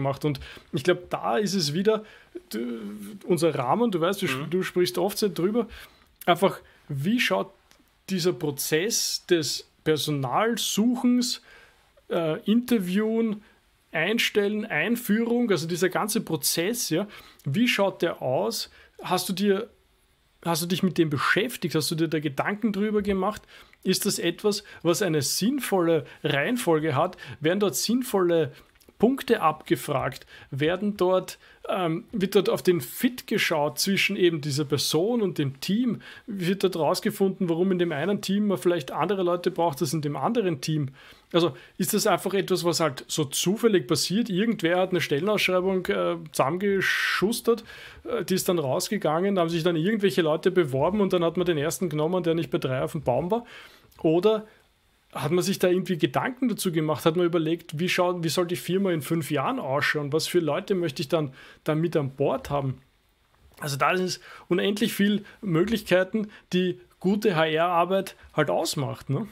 gemacht. Und ich glaube, da ist es wieder du, unser Rahmen, du weißt, du, mhm. du sprichst oft drüber, einfach, wie schaut dieser Prozess des Personalsuchens, äh, Interviewen, Einstellen, Einführung, also dieser ganze Prozess, ja, wie schaut der aus? Hast du dir, hast du dich mit dem beschäftigt? Hast du dir da Gedanken drüber gemacht? Ist das etwas, was eine sinnvolle Reihenfolge hat? Werden dort sinnvolle Punkte abgefragt, werden dort, ähm, wird dort auf den Fit geschaut zwischen eben dieser Person und dem Team, wird dort rausgefunden, warum in dem einen Team man vielleicht andere Leute braucht als in dem anderen Team. Also ist das einfach etwas, was halt so zufällig passiert? Irgendwer hat eine Stellenausschreibung äh, zusammengeschustert, äh, die ist dann rausgegangen, da haben sich dann irgendwelche Leute beworben und dann hat man den ersten genommen, der nicht bei drei auf dem Baum war. Oder hat man sich da irgendwie Gedanken dazu gemacht? Hat man überlegt, wie, schaut, wie soll die Firma in fünf Jahren ausschauen? Was für Leute möchte ich dann, dann mit an Bord haben? Also da sind unendlich viele Möglichkeiten, die gute HR-Arbeit halt ausmacht. Ne?